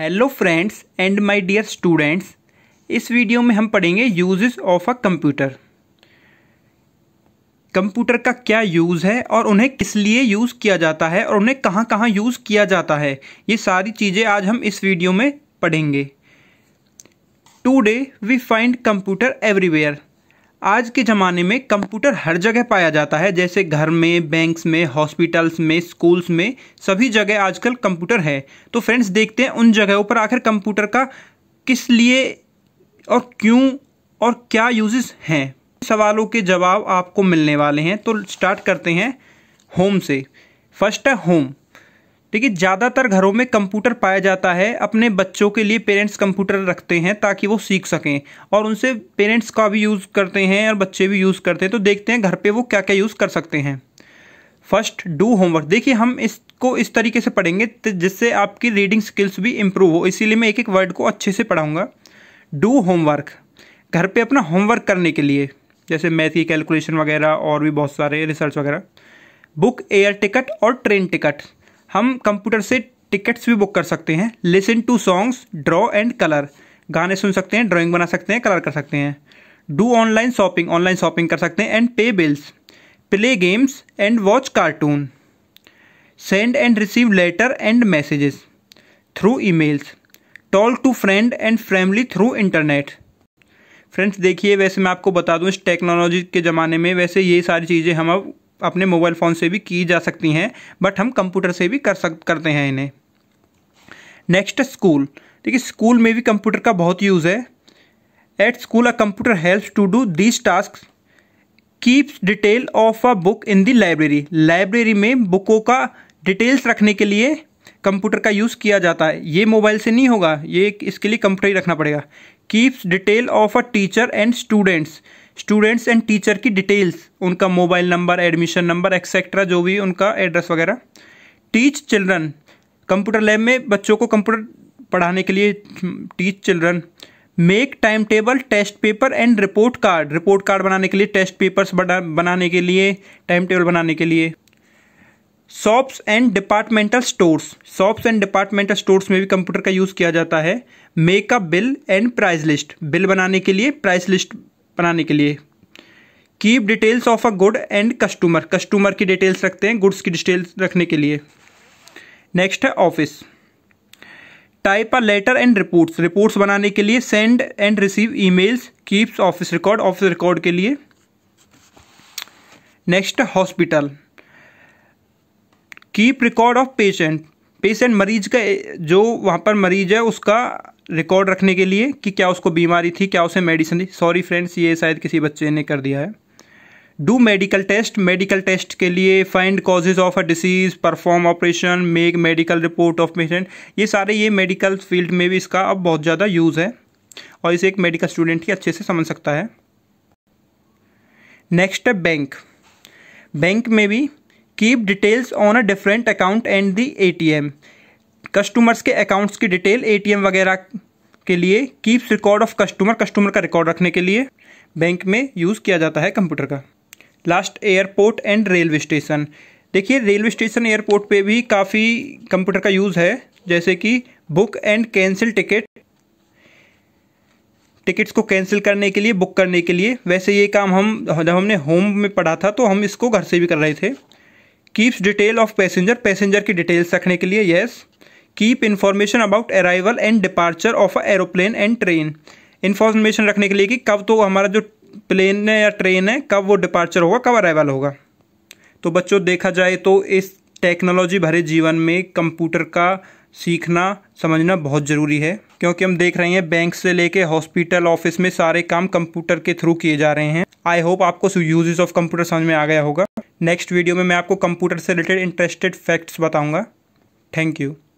hello friends and my dear students इस video में हम पढ़ेंगे uses of a computer computer का क्या यूज़ है और उन्हें किस लिए यूज़ किया जाता है और उन्हें कहाँ कहाँ यूज़ किया जाता है ये सारी चीज़ें आज हम इस वीडियो में पढ़ेंगे today we find computer everywhere आज के ज़माने में कंप्यूटर हर जगह पाया जाता है जैसे घर में बैंक्स में हॉस्पिटल्स में स्कूल्स में सभी जगह आजकल कंप्यूटर है तो फ्रेंड्स देखते हैं उन जगहों पर आखिर कंप्यूटर का किस लिए और क्यों और क्या यूजेस हैं सवालों के जवाब आपको मिलने वाले हैं तो स्टार्ट करते हैं होम से फर्स्ट है होम देखिए ज़्यादातर घरों में कंप्यूटर पाया जाता है अपने बच्चों के लिए पेरेंट्स कंप्यूटर रखते हैं ताकि वो सीख सकें और उनसे पेरेंट्स का भी यूज़ करते हैं और बच्चे भी यूज़ करते हैं तो देखते हैं घर पे वो क्या क्या यूज़ कर सकते हैं फर्स्ट डू होमवर्क देखिए हम इसको इस तरीके से पढ़ेंगे जिससे आपकी रीडिंग स्किल्स भी इम्प्रूव हो इसीलिए मैं एक एक वर्ड को अच्छे से पढ़ाऊँगा डू होमवर्क घर पर अपना होमवर्क करने के लिए जैसे मैथ की कैलकुलेशन वगैरह और भी बहुत सारे रिसर्च वगैरह बुक एयर टिकट और ट्रेन टिकट हम कंप्यूटर से टिकट्स भी बुक कर सकते हैं listen to songs draw and colour गाने सुन सकते हैं ड्राइंग बना सकते हैं कलर कर सकते हैं do online shopping online shopping कर सकते हैं and pay bills play games and watch cartoon send and receive letter and messages through emails talk to friend and family through internet friends देखिए वैसे मैं आपको बता दूँ इस टेक्नोलॉजी के ज़माने में वैसे ये सारी चीज़ें हम अब अपने मोबाइल फ़ोन से भी की जा सकती हैं बट हम कंप्यूटर से भी कर सक करते हैं इन्हें नेक्स्ट स्कूल देखिए स्कूल में भी कंप्यूटर का बहुत यूज़ है at school a computer helps to do this task keeps detail of a book in the library library में बुकों का डिटेल्स रखने के लिए कंप्यूटर का यूज़ किया जाता है ये मोबाइल से नहीं होगा ये इसके लिए कंप्यूटर ही रखना पड़ेगा keeps detail of a teacher and students students and teacher की डिटेल्स उनका mobile number admission number etcetera जो भी उनका एड्रेस वगैरह टीच चिल्ड्रन कंप्यूटर लैब में बच्चों को कंप्यूटर पढ़ाने के लिए teach children make time table test paper and report card report card बनाने के लिए टेस्ट पेपर्स बनाने के लिए टाइम टेबल बनाने के लिए shops and departmental stores shops and departmental stores में भी कंप्यूटर का यूज़ किया जाता है make up bill and price list bill बनाने के लिए प्राइस लिस्ट बनाने के लिए keep details of a good and customer customer की डिटेल्स रखते हैं गुड्स की डिटेल्स रखने के लिए नेक्स्ट है office type a letter and reports reports बनाने के लिए send and receive emails keeps office record office record के लिए next hospital keep record of patient patient मरीज का जो वहाँ पर मरीज है उसका रिकॉर्ड रखने के लिए कि क्या उसको बीमारी थी क्या उसे मेडिसिन थी सॉरी फ्रेंड्स ये शायद किसी बच्चे ने कर दिया है do medical test medical test के लिए find causes of a disease perform operation make medical report of patient ये सारे ये मेडिकल फील्ड में भी इसका अब बहुत ज़्यादा यूज़ है और इसे एक मेडिकल स्टूडेंट ही अच्छे से समझ सकता है नेक्स्ट है बैंक बैंक में भी keep details on a different account and the um customers के अकाउंट्स की डिटेल एम वगैरह के लिए keeps record of customer customer का रिकॉर्ड रखने के लिए बैंक में यूज़ किया जाता है कंप्यूटर का last airport and railway station देखिए रेलवे स्टेशन एयरपोर्ट पे भी काफ़ी कंप्यूटर का यूज़ है जैसे कि book and cancel ticket tickets को कैंसिल करने के लिए बुक करने के लिए वैसे ये काम हम जब हमने होम में पढ़ा था तो हम इसको घर से भी कर रहे थे keeps detail of passenger passenger की डिटेल्स रखने के लिए yes keep information about arrival and departure of a aeroplane and train information रखने के लिए कि कब तो हमारा जो प्लेन है या ट्रेन है कब वो डिपार्चर होगा कब अराइवल होगा तो बच्चों देखा जाए तो इस टेक्नोलॉजी भरे जीवन में कंप्यूटर का सीखना समझना बहुत ज़रूरी है क्योंकि हम देख रहे हैं बैंक से लेके हॉस्पिटल ऑफिस में सारे काम कंप्यूटर के थ्रू किए जा रहे हैं आई होप आपको यूजेस ऑफ कंप्यूटर समझ में आ गया होगा नेक्स्ट वीडियो में मैं आपको कंप्यूटर से रिलेटेड इंटरेस्टेड फैक्ट्स बताऊँगा थैंक यू